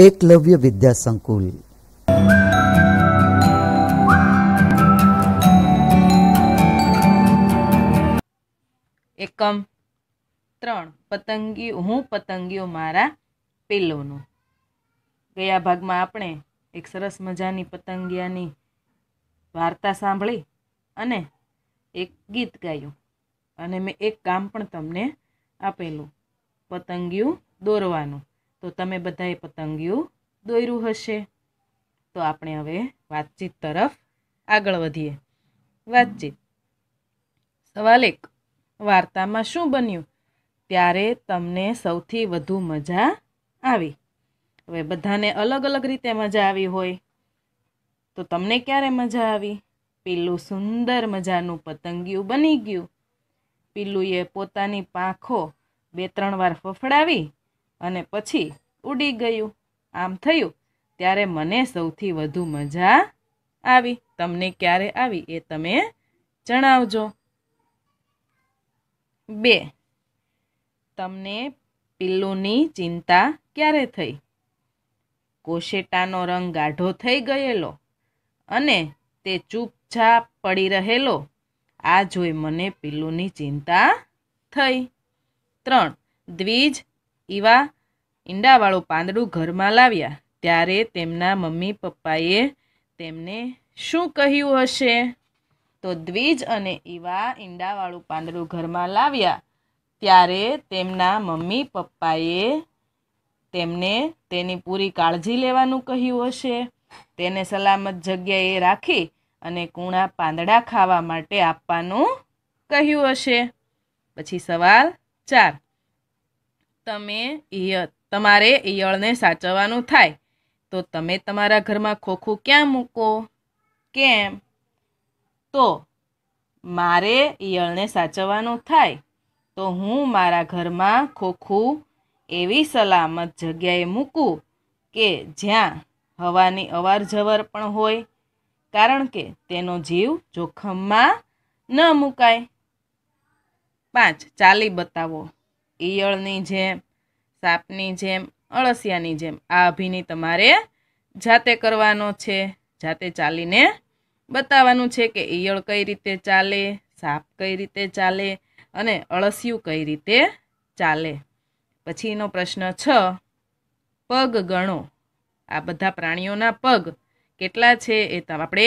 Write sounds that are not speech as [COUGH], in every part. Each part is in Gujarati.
એકલવ્ય વિદ્યા સંકુલ એકમ ત્રણ પતંગી હું પતંગીઓ મારા પેલોનું ગયા ભાગમાં આપણે એક સરસ મજાની પતંગિયાની વાર્તા સાંભળી અને એક ગીત ગાયું અને મેં એક કામ પણ તમને આપેલું પતંગિયું દોરવાનું તો તમે બધાએ પતંગિયું દોર્યું હશે તો આપણે હવે વાતચીત તરફ આગળ વધીએ વાતચીત સવાલ એક વાર્તામાં શું બન્યું ત્યારે તમને સૌથી વધુ મજા આવી હવે બધાને અલગ અલગ રીતે મજા આવી હોય તો તમને ક્યારે મજા આવી પીલું સુંદર મજાનું પતંગિયું બની ગયું પીલુંએ પોતાની પાંખો બે ત્રણ વાર ફફડાવી અને પછી ઉડી ગયું આમ થયું ત્યારે મને સૌથી વધુ મજા આવી તમને ક્યારે આવી એ તમે જણાવજો બે તમને પિલ્લુની ચિંતા ક્યારે થઈ કોશેટાનો રંગ ગાઢો થઈ ગયેલો અને તે ચૂપચાપ પડી રહેલો આ જોઈ મને પિલ્લુની ચિંતા થઈ ત્રણ દ્વિજ એવા ઈંડાવાળું પાંદડું ઘરમાં લાવ્યા ત્યારે તેમના મમ્મી પપ્પાએ તેમને શું કહ્યું હશે તો દ્વિજ અને એવા ઈંડાવાળું પાંદડું ઘરમાં લાવ્યા ત્યારે તેમના મમ્મી પપ્પાએ તેમને તેની પૂરી કાળજી લેવાનું કહ્યું હશે તેને સલામત જગ્યાએ રાખી અને કૂણા પાંદડા ખાવા માટે આપવાનું કહ્યું હશે પછી સવાલ ચાર તમે ઈયળ તમારે ઈયળને સાચવવાનું થાય તો તમે તમારા ઘરમાં ખોખું ક્યાં મૂકો કેમ તો મારે ઈયળને સાચવવાનું થાય તો હું મારા ઘરમાં ખોખું એવી સલામત જગ્યાએ મૂકું કે જ્યાં હવાની અવાર જવર પણ હોય કારણ કે તેનો જીવ જોખમમાં ન મુકાય પાંચ ચાલી બતાવો ઈયળની જેમ સાપની જેમ અળસિયાની જેમ આ અભિનય તમારે જાતે કરવાનો છે જાતે ચાલીને બતાવવાનું છે કે ઈયળ કઈ રીતે ચાલે સાપ કઈ રીતે ચાલે અને અળસિયું કઈ રીતે ચાલે પછીનો પ્રશ્ન છ પગ ગણો આ બધા પ્રાણીઓના પગ કેટલા છે એ આપણે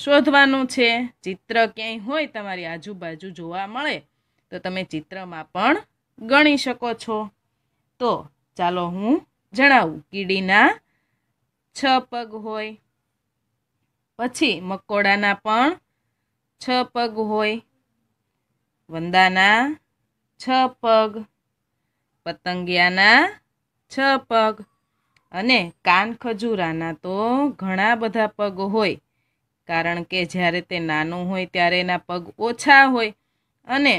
શોધવાનું છે ચિત્ર ક્યાંય હોય તમારી આજુબાજુ જોવા મળે તો તમે ચિત્રમાં પણ ગણી શકો છો તો ચાલો હું જણાવું કીડીના છ પગ હોય પછી મકોડાના પણ છ પગ હોય વંદાના છ પગ પતંગિયાના છ પગ અને કાન ખજૂરાના તો ઘણા બધા પગ હોય કારણ કે જ્યારે તે નાનું હોય ત્યારે એના પગ ઓછા હોય અને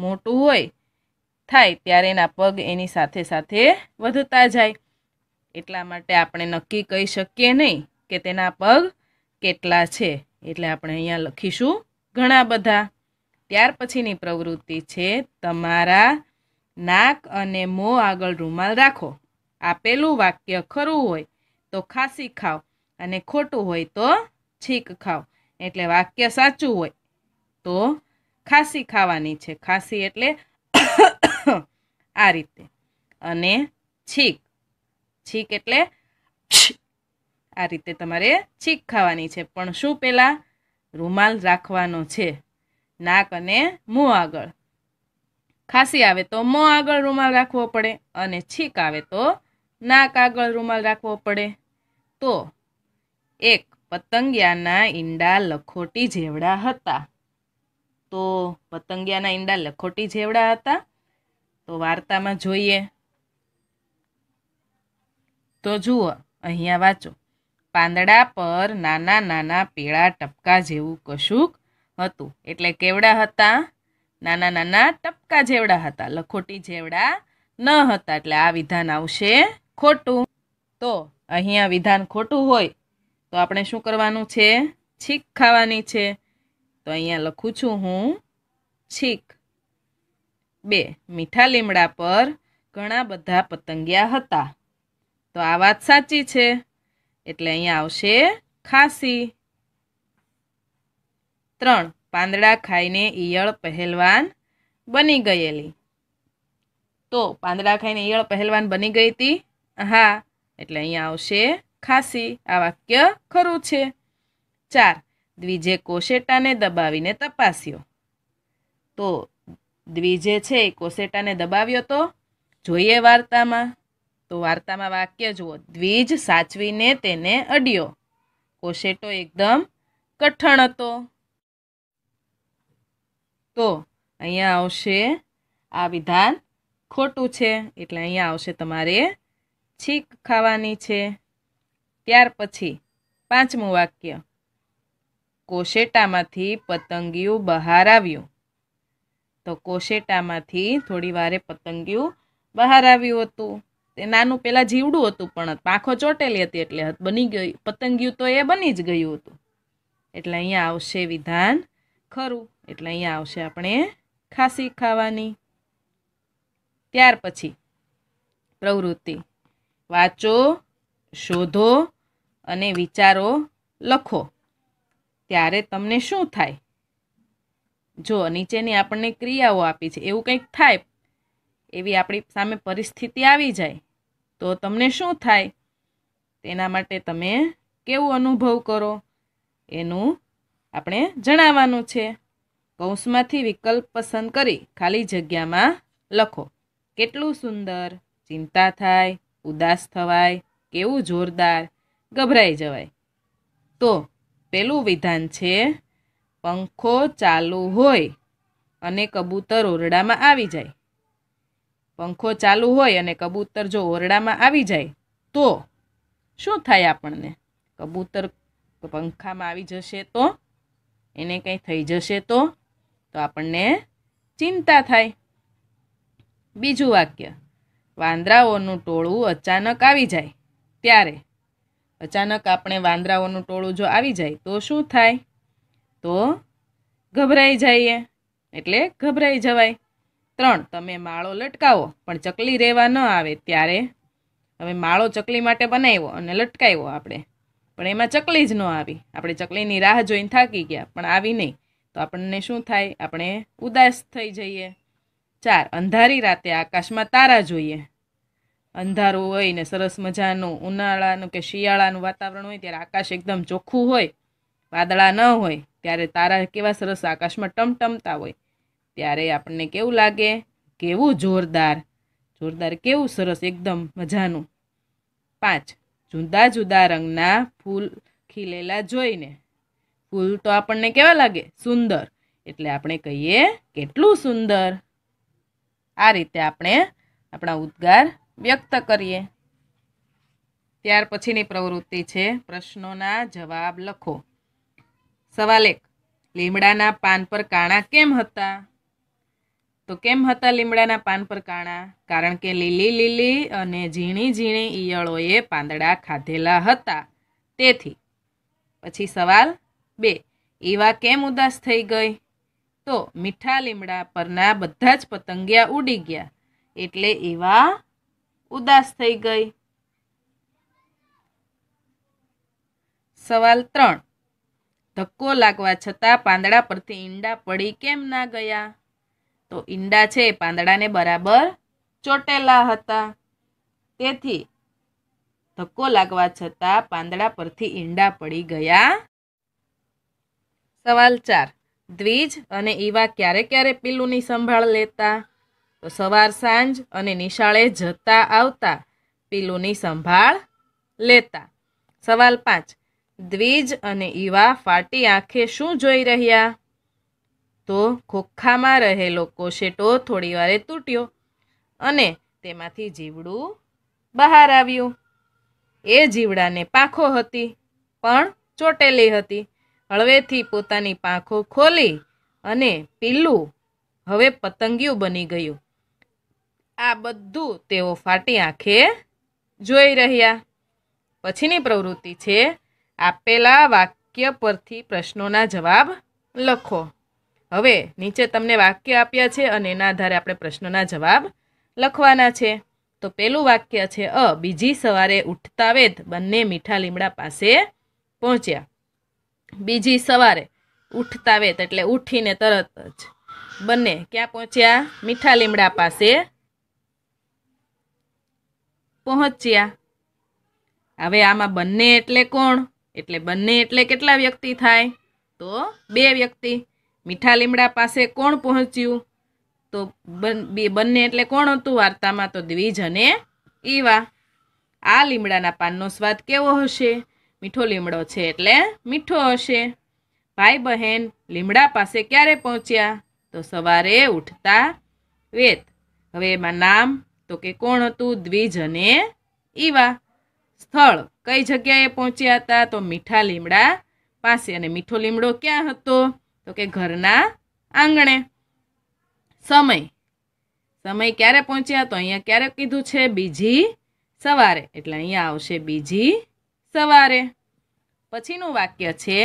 મોટું હોય થાય ત્યારે એના પગ એની સાથે સાથે વધતા જાય એટલા માટે આપણે નક્કી કહી શકીએ નહીં કે તેના પગ કેટલા છે એટલે આપણે અહીંયા લખીશું ઘણા બધા ત્યાર પછીની પ્રવૃત્તિ છે તમારા નાક અને મો આગળ રૂમાલ રાખો આપેલું વાક્ય ખરું હોય તો ખાંસી ખાઓ અને ખોટું હોય તો છીક ખાઓ એટલે વાક્ય સાચું હોય તો ખાંસી ખાવાની છે ખાંસી એટલે [COUGHS] આ રીતે અને છીક છીક એટલે આ રીતે તમારે છીક ખાવાની છે પણ શું પહેલાં રૂમાલ રાખવાનો છે નાક અને મોં આગળ ખાંસી આવે તો મોં આગળ રૂમાલ રાખવો પડે અને છીક આવે તો નાક આગળ રૂમાલ રાખવો પડે તો એક પતંગિયાના ઈંડા લખોટી જેવડા હતા તો પતંગિયાના ઈંડા લખોટી જેવડા હતા તો વાર્તામાં જોઈએ તો જુઓ અહીંયા વાંચો પાંદડા પર નાના નાના પીળા ટપકા જેવું કશુંક હતું એટલે કેવડા હતા નાના નાના ટપકા જેવડા હતા લખોટી જેવડા ન હતા એટલે આ વિધાન આવશે ખોટું તો અહીંયા વિધાન ખોટું હોય તો આપણે શું કરવાનું છે છીક ખાવાની છે તો અહીંયા લખું છું હું છીક બે મીઠા લીમડા પર ઘણા બધા પતંગિયા હતા તો આ વાત સાચી છે એટલે અહીંયા આવશે ખાંસી ત્રણ પાંદડા ખાઈને ઈયળ પહેલવાન બની ગયેલી તો પાંદડા ખાઈને ઈયળ પહેલવાન બની ગઈ હતી હા એટલે અહીંયા આવશે ખાંસી આ વાક્ય ખરું છે ચાર દ્વિજે કોશેટાને દબાવીને તપાસ્યો તો દ્વિજે છે એ કોસેટાને દબાવ્યો તો જોઈએ વાર્તામાં તો વાર્તામાં વાક્ય જુઓ દ્વિજ સાચવીને તેને અડ્યો કોસેટો એકદમ કઠણ હતો તો અહીંયા આવશે આ વિધાન ખોટું છે એટલે અહીંયા આવશે તમારે છીક ખાવાની છે ત્યાર પછી પાંચમું વાક્ય કોશેટામાંથી પતંગિયું બહાર આવ્યું તો કોશેટામાંથી થોડી વારે પતંગિયું બહાર આવ્યું હતું તે નાનું પહેલાં જીવડું હતું પણ પાંખો ચોટેલી હતી એટલે બની ગઈ પતંગિયું તો એ બની જ ગયું હતું એટલે અહીંયા આવશે વિધાન ખરું એટલે અહીંયા આવશે આપણે ખાંસી ખાવાની ત્યાર પછી પ્રવૃત્તિ વાંચો શોધો અને વિચારો લખો ત્યારે તમને શું થાય જો નીચેની આપણને ક્રિયાઓ આપી છે એવું કંઈક થાય એવી આપણી સામે પરિસ્થિતિ આવી જાય તો તમને શું થાય તેના માટે તમે કેવું અનુભવ કરો એનું આપણે જણાવવાનું છે કૌંસમાંથી વિકલ્પ પસંદ કરી ખાલી જગ્યામાં લખો કેટલું સુંદર ચિંતા થાય ઉદાસ થવાય કેવું જોરદાર ગભરાઈ જવાય તો પેલું વિધાન છે પંખો ચાલુ હોય અને કબૂતર ઓરડામાં આવી જાય પંખો ચાલુ હોય અને કબૂતર જો ઓરડામાં આવી જાય તો શું થાય આપણને કબૂતર પંખામાં આવી જશે તો એને કંઈ થઈ જશે તો તો આપણને ચિંતા થાય બીજું વાક્ય વાંદરાઓનું ટોળું અચાનક આવી જાય ત્યારે અચાનક આપણે વાંદરાઓનું ટોળું જો આવી જાય તો શું થાય તો ગભરાઈ જઈએ એટલે ગભરાઈ જવાય ત્રણ તમે માળો લટકાવો પણ ચકલી રહેવા ન આવે ત્યારે હવે માળો ચકલી માટે બનાવ્યો અને લટકાવ્યો આપણે પણ એમાં ચકલી જ ન આવી આપણે ચકલીની રાહ જોઈને થાકી ગયા પણ આવી નહીં તો આપણને શું થાય આપણે ઉદાસ થઈ જઈએ ચાર અંધારી રાતે આકાશમાં તારા જોઈએ અંધારું હોય ને સરસ મજાનું ઉનાળાનું કે શિયાળાનું વાતાવરણ હોય ત્યારે આકાશ એકદમ ચોખ્ખું હોય વાદળા ન હોય જ્યારે તારા કેવા સરસ આકાશમાં ટમટમતા હોય ત્યારે આપણને કેવું લાગે કેવું જોરદાર જોરદાર કેવું સરસ એકદમ મજાનું પાંચ જુદા જુદા રંગના ફૂલ ખીલેલા જોઈને ફૂલ તો આપણને કેવા લાગે સુંદર એટલે આપણે કહીએ કેટલું સુંદર આ રીતે આપણે આપણા ઉદ્ગાર વ્યક્ત કરીએ ત્યાર પછીની પ્રવૃત્તિ છે પ્રશ્નોના જવાબ લખો સવાલ એક લીમડાના પાન પર કાણા કેમ હતા તો કેમ હતા લીમડાના પાન પર કાણા કારણ કે લીલી લીલી અને ઝીણી ઝીણી ઈયળોએ પાંદડા ખાધેલા હતા તેથી પછી સવાલ બે ઈવા કેમ ઉદાસ થઈ ગઈ તો મીઠા લીમડા પરના બધા જ પતંગિયા ઉડી ગયા એટલે ઈવા ઉદાસ થઈ ગઈ સવાલ ત્રણ ધક્કો લાગવા છતાં પાંદડા પરથી ઈંડા પડી કેમ ના ગયા તો ઈંડા છે પાંદડાને બરાબર ચોટેલા હતા તેથી ધક્કો લાગવા છતાં પાંદડા પરથી ઈંડા પડી ગયા સવાલ ચાર દ્વિજ અને ઈવા ક્યારે ક્યારે પીલુની સંભાળ લેતા તો સવાર સાંજ અને નિશાળે જતા આવતા પીલુની સંભાળ લેતા સવાલ પાંચ દ્વિજ અને ઈવા ફાટી આંખે શું જોઈ રહ્યા તો ખોખામાં રહેલો કોશેટો થોડી વારે તૂટ્યો અને તેમાંથી જીવડું બહાર આવ્યું એ જીવડાને પાંખો હતી પણ ચોટેલી હતી હળવેથી પોતાની પાંખો ખોલી અને પીલું હવે પતંગિયું બની ગયું આ બધું તેઓ ફાટી આંખે જોઈ રહ્યા પછીની પ્રવૃત્તિ છે આપેલા વાક્ય પરથી પ્રશ્નોના જવાબ લખો હવે નીચે તમને વાક્ય આપ્યા છે અને એના આધારે આપણે પ્રશ્નોના જવાબ લખવાના છે તો પેલું વાક્ય છે અ બીજી સવારે ઉઠતા વેત બંને મીઠા લીમડા પાસે પહોંચ્યા બીજી સવારે ઉઠતા વેત એટલે ઉઠીને તરત જ બંને ક્યાં પહોંચ્યા મીઠા લીમડા પાસે પહોંચ્યા હવે આમાં બંને એટલે કોણ એટલે બંને એટલે કેટલા વ્યક્તિ થાય તો બે વ્યક્તિ મીઠા લીમડા પાસે કોણ પહોંચ્યું તો બંને એટલે કોણ હતું વાર્તામાં તો દ્વિજ અને ઈવા આ લીમડાના પાનનો સ્વાદ કેવો હશે મીઠો લીમડો છે એટલે મીઠો હશે ભાઈ બહેન લીમડા પાસે ક્યારે પહોંચ્યા તો સવારે ઉઠતા વેત હવે એમાં નામ તો કે કોણ હતું દ્વિજ અને ઈવા સ્થળ કઈ જગ્યાએ પહોંચ્યા હતા તો મીઠા લીમડા પાસે અને મીઠો લીમડો ક્યાં હતો તો કે ઘરના આંગણે સમય સમય ક્યારે પહોંચ્યા તો અહીંયા ક્યારે કીધું છે બીજી સવારે એટલે અહીંયા આવશે બીજી સવારે પછીનું વાક્ય છે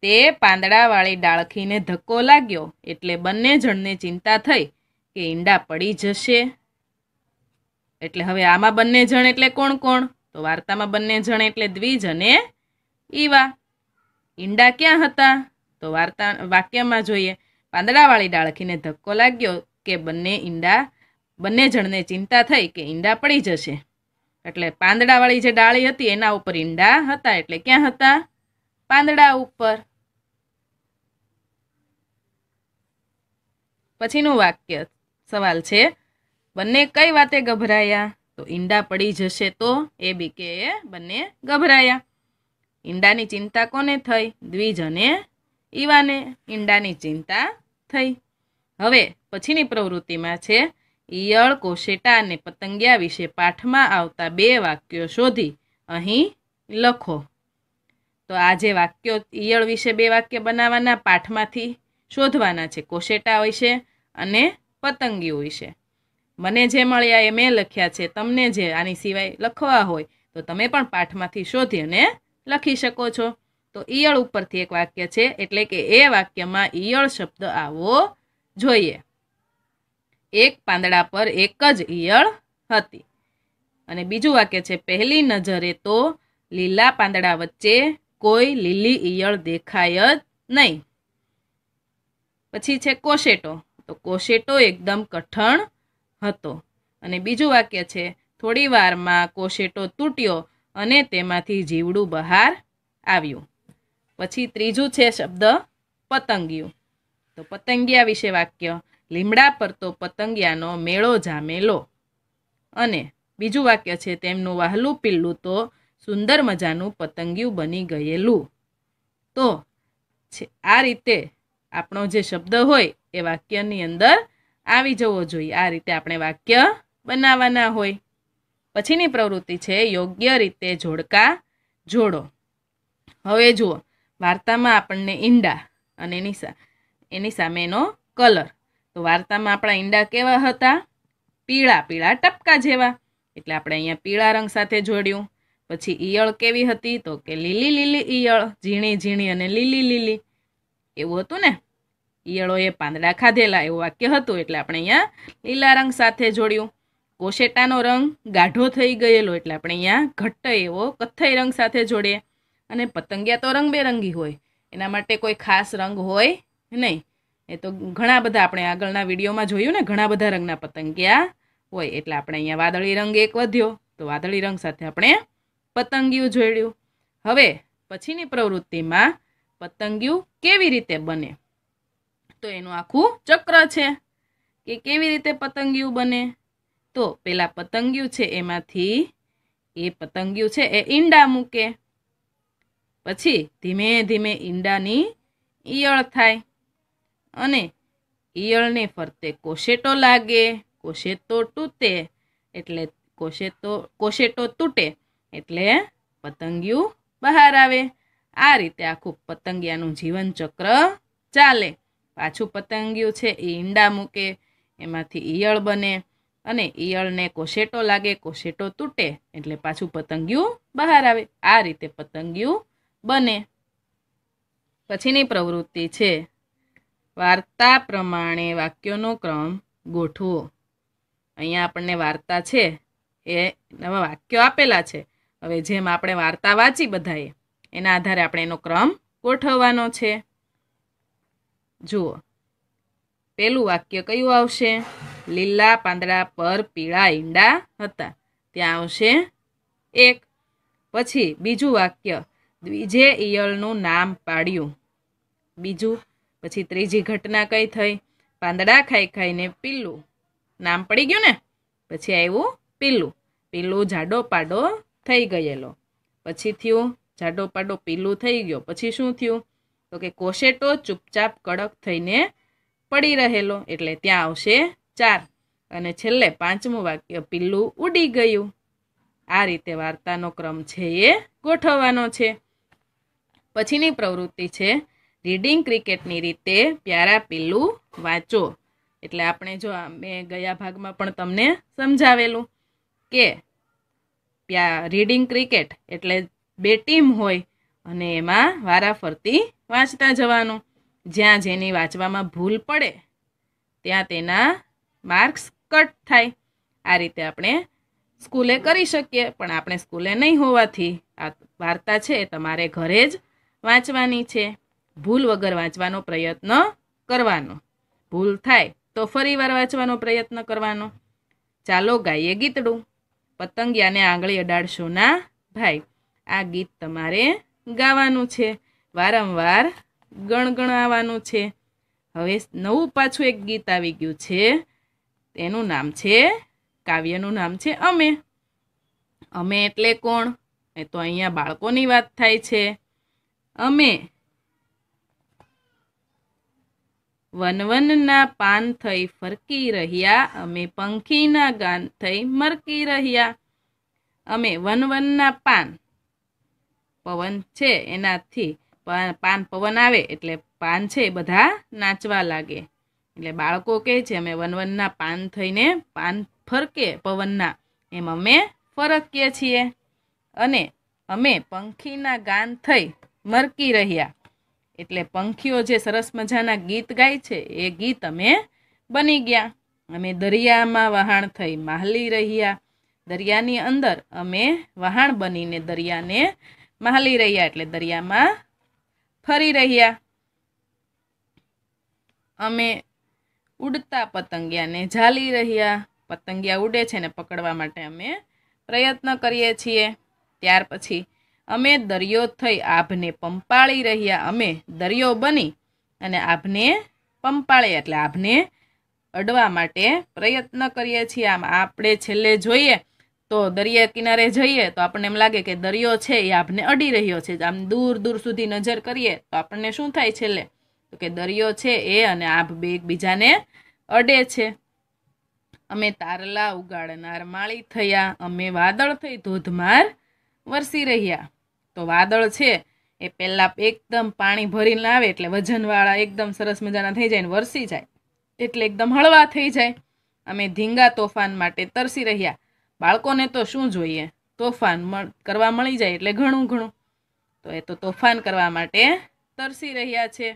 તે પાંદડાવાળી ડાળખીને ધક્કો લાગ્યો એટલે બંને જણને ચિંતા થઈ કે ઈંડા પડી જશે એટલે હવે આમાં બંને જણ એટલે કોણ કોણ તો વાર્તામાં બંને જણ એટલે દ્વિજ અને ઈવા ઈંડા ક્યાં હતા તો વાર્તા વાક્યમાં જોઈએ પાંદડાવાળી ડાળખીને ધક્કો લાગ્યો કે બંને ઈંડા બંને જણને ચિંતા થઈ કે ઈંડા પડી જશે એટલે પાંદડાવાળી જે ડાળી હતી એના ઉપર ઈંડા હતા એટલે ક્યાં હતા પાંદડા ઉપર પછીનું વાક્ય સવાલ છે બંને કઈ વાતે ગભરાયા તો ઈંડા પડી જશે તો એ બી કે એ બંને ગભરાયા ઈંડાની ચિંતા કોને થઈ દ્વિજ અને ઈવાને ઈંડાની ચિંતા થઈ હવે પછીની પ્રવૃત્તિમાં છે ઈયળ કોશેટા અને પતંગિયા વિશે પાઠમાં આવતા બે વાક્યો શોધી અહીં લખો તો આજે વાક્યો ઈયળ વિશે બે વાક્ય બનાવવાના પાઠમાંથી શોધવાના છે કોશેટા વિશે અને પતંગી વિશે મને જે મળ્યા એ મેં લખ્યા છે તમને જે આની સિવાય લખવા હોય તો તમે પણ પાઠમાંથી શોધી અને લખી શકો છો તો ઈયળ ઉપરથી એક વાક્ય છે એટલે કે એ વાક્યમાં ઈયળ શબ્દ આવવો જોઈએ એક પાંદડા પર એક જ ઈયળ હતી અને બીજું વાક્ય છે પહેલી નજરે તો લીલા પાંદડા વચ્ચે કોઈ લીલી ઈયળ દેખાય જ નહીં પછી છે કોશેટો તો કોશેટો એકદમ કઠણ હતો અને બીજું વાક્ય છે થોડી વારમાં કોશેટો તૂટ્યો અને તેમાંથી જીવડું બહાર આવ્યું પછી ત્રીજું છે શબ્દ પતંગિયું તો પતંગિયા વિશે વાક્ય લીમડા પર તો પતંગિયાનો મેળો જામેલો અને બીજું વાક્ય છે તેમનું વહાલું પિલ્લું તો સુંદર મજાનું પતંગિયું બની ગયેલું તો આ રીતે આપણો જે શબ્દ હોય એ વાક્યની અંદર આવી જવો જોઈએ આ રીતે આપણે વાક્ય બનાવવાના હોય પછીની પ્રવૃત્તિ છે યોગ્ય રીતે જોડકા જોડો હવે જુઓ વાર્તામાં આપણને ઈંડા અને એની એની સામેનો કલર તો વાર્તામાં આપણા ઈંડા કેવા હતા પીળા પીળા ટપકા જેવા એટલે આપણે અહીંયા પીળા રંગ સાથે જોડ્યું પછી ઈયળ કેવી હતી તો કે લીલી લીલી ઈયળ ઝીણી ઝીણી અને લીલી લીલી એવું હતું ને ઈયળોએ પાંદડા ખાધેલા એવું વાક્ય હતું એટલે આપણે અહીંયા લીલા રંગ સાથે જોડ્યું કોશેટાનો રંગ ગાઢો થઈ ગયેલો એટલે આપણે અહીંયા ઘટ્ટ એવો કથ્થઈ રંગ સાથે જોડીએ અને પતંગિયા તો રંગબેરંગી હોય એના માટે કોઈ ખાસ રંગ હોય નહીં એ તો ઘણા બધા આપણે આગળના વિડીયોમાં જોયું ને ઘણા બધા રંગના પતંગિયા હોય એટલે આપણે અહીંયા વાદળી રંગ એક વધ્યો તો વાદળી રંગ સાથે આપણે પતંગિયું જોડ્યું હવે પછીની પ્રવૃત્તિમાં પતંગિયું કેવી રીતે બને તો એનું આખું ચક્ર છે કે કેવી રીતે પતંગિયું બને તો પેલા પતંગિયું છે એમાંથી એ પતંગિયું છે એ ઈંડા મૂકે પછી ધીમે ધીમે ઈંડાની ઈયળ થાય અને ઈયળને ફરતે કોશેટો લાગે કોશેટો તૂટે એટલે કોશેટો કોશેટો તૂટે એટલે પતંગિયું બહાર આવે આ રીતે આખું પતંગિયાનું જીવન ચક્ર ચાલે પાછું પતંગિયું છે એ ઈંડા મૂકે એમાંથી ઈયળ બને અને ઈયળને કોશેટો લાગે કોશેટો તૂટે એટલે પાછું પતંગિયું બહાર આવે આ રીતે પતંગિયું બને પછીની પ્રવૃત્તિ છે વાર્તા પ્રમાણે વાક્યોનો ક્રમ ગોઠવો અહીંયા આપણને વાર્તા છે એ નવા વાક્યો આપેલા છે હવે જેમ આપણે વાર્તા વાંચી બધાએ એના આધારે આપણે એનો ક્રમ ગોઠવવાનો છે જુઓ પહેલું વાક્ય કયું આવશે લીલા પાંદડા પર પીળા ઈંડા હતા ત્યાં આવશે એક પછી બીજું વાક્ય દ્વિજે ઈયળનું નામ પાડ્યું બીજું પછી ત્રીજી ઘટના કઈ થઈ પાંદડા ખાઈ ખાઈને પીલું નામ પડી ગયું ને પછી આવ્યું પીલું પીલું જાડો પાડો થઈ ગયેલો પછી થયું જાડો પાડો પીલું થઈ ગયો પછી શું થયું તો કે કોશેટો ચૂપચાપ કડક થઈને પડી રહેલો એટલે ત્યાં આવશે ચાર અને છેલ્લે પાંચમું વાક્ય પિલ્લું ઉડી ગયું આ રીતે વાર્તાનો ક્રમ છે એ ગોઠવવાનો છે પછીની પ્રવૃત્તિ છે રીડિંગ ક્રિકેટની રીતે પ્યારા પિલ્લું વાંચો એટલે આપણે જો મેં ગયા ભાગમાં પણ તમને સમજાવેલું કે પ્યા રીડિંગ ક્રિકેટ એટલે બે ટીમ હોય અને એમાં વારા ફરતી વાંચતા જવાનું જ્યાં જેની વાંચવામાં ભૂલ પડે ત્યાં તેના માર્ક્સ કટ થાય આ રીતે આપણે સ્કૂલે કરી શકીએ પણ આપણે સ્કૂલે નહીં હોવાથી આ વાર્તા છે તમારે ઘરે જ વાંચવાની છે ભૂલ વગર વાંચવાનો પ્રયત્ન કરવાનો ભૂલ થાય તો ફરીવાર વાંચવાનો પ્રયત્ન કરવાનો ચાલો ગાઈએ ગીતડું પતંગિયાને આંગળી અડાડશો ના ભાઈ આ ગીત તમારે ગાવાનું છે વારંવાર ગણગણાવાનું છે હવે નવું પાછું એક ગીત આવી ગયું છે તેનું નામ છે કાવ્યનું નામ છે અમે અમે એટલે કોણ એ તો અહીંયા બાળકોની વાત થાય છે અમે વનવનના પાન થઈ ફરકી રહ્યા અમે પંખીના ગાન થઈ મરકી રહ્યા અમે વનવનના પાન પવન છે એનાથી પાન પવન આવે એટલે પાન છે એ બધા નાચવા લાગે એટલે બાળકો કહે છે અમે વનવનના પાન થઈને પાન ફરકે પવનના એમ અમે ફરકીએ છીએ અને અમે પંખીના ગાન થઈ મરકી રહ્યા એટલે પંખીઓ જે સરસ મજાના ગીત ગાય છે એ ગીત અમે બની ગયા અમે દરિયામાં વહાણ થઈ માહલી રહ્યા દરિયાની અંદર અમે વહાણ બનીને દરિયાને માહલી રહ્યા એટલે દરિયામાં ફરી રહ્યા અમે ઉડતા પતંગિયાને ઝાલી રહ્યા પતંગિયા ઉડે છે ને પકડવા માટે અમે પ્રયત્ન કરીએ છીએ ત્યાર પછી અમે દરિયો થઈ આભને પંપાળી રહ્યા અમે દરિયો બની અને આભને પંપાળીએ એટલે આભને અડવા માટે પ્રયત્ન કરીએ છીએ આમ આપણે છેલ્લે જોઈએ તો દરિયા કિનારે જઈએ તો આપણને એમ લાગે કે દરિયો છે એ આપણને અડી રહ્યો છે આમ દૂર દૂર સુધી નજર કરીએ તો આપણને શું થાય છેલ્લે તો કે દરિયો છે એ અને આભ બે એકબીજાને અડે છે અમે તારલા ઉગાડનાર માળી થયા અમે વાદળ થઈ ધોધમાર વરસી રહ્યા તો વાદળ છે એ પહેલાં એકદમ પાણી ભરીને લાવે એટલે વજનવાળા એકદમ સરસ મજાના થઈ જાય ને વરસી જાય એટલે એકદમ હળવા થઈ જાય અમે ધીંગા તોફાન માટે તરસી રહ્યા બાળકોને તો શું જોઈએ તોફાન કરવા મળી જાય એટલે ઘણું ઘણું તો એ તો તોફાન કરવા માટે તરસી રહ્યા છે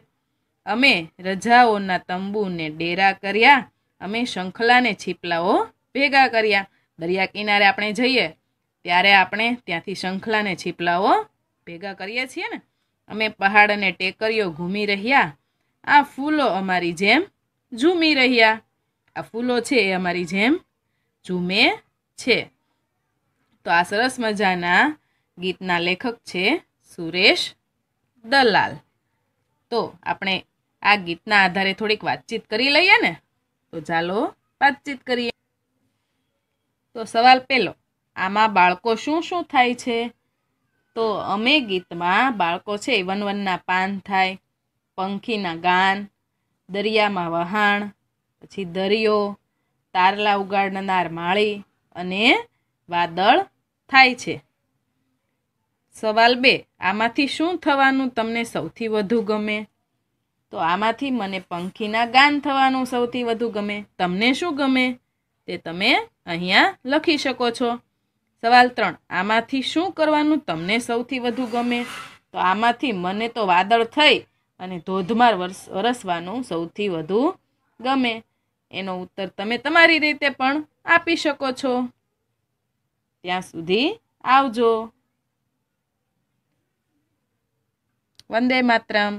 અમે રજાઓના તંબુને ડેરા કર્યા અમે શંખલાને છીપલાઓ ભેગા કર્યા દરિયા કિનારે આપણે જઈએ ત્યારે આપણે ત્યાંથી શંખલાને છીપલાઓ ભેગા કરીએ છીએ ને અમે પહાડ અને ટેકરીઓ ઘૂમી રહ્યા આ ફૂલો અમારી જેમ ઝૂમી રહ્યા આ ફૂલો છે એ અમારી જેમ ઝૂમે છે તો આ સરસ મજાના ગીતના લેખક છે સુરેશ દલાલ તો આપણે આ ગીતના આધારે થોડીક વાતચીત કરી લઈએ ને તો ચાલો વાતચીત કરીએ તો સવાલ પહેલો આમાં બાળકો શું શું થાય છે તો અમે ગીતમાં બાળકો છે વન વનના પાન થાય પંખીના ગાન દરિયામાં વહાણ પછી દરિયો તારલા ઉગાડનાર માળી અને વાદળ થાય છે સવાલ બે આમાંથી શું થવાનું તમને સૌથી વધુ ગમે તો આમાંથી મને પંખીના ગાન થવાનું સૌથી વધુ ગમે તમને શું ગમે તે તમે અહીંયા લખી શકો છો સવાલ ત્રણ આમાંથી શું કરવાનું તમને સૌથી વધુ ગમે તો આમાંથી મને તો વાદળ થઈ અને ધોધમાર વરસ વરસવાનું સૌથી વધુ ગમે એનો ઉત્તર તમે તમારી રીતે પણ આપી શકો છો ત્યાં સુધી આવજો વંદે માતરમ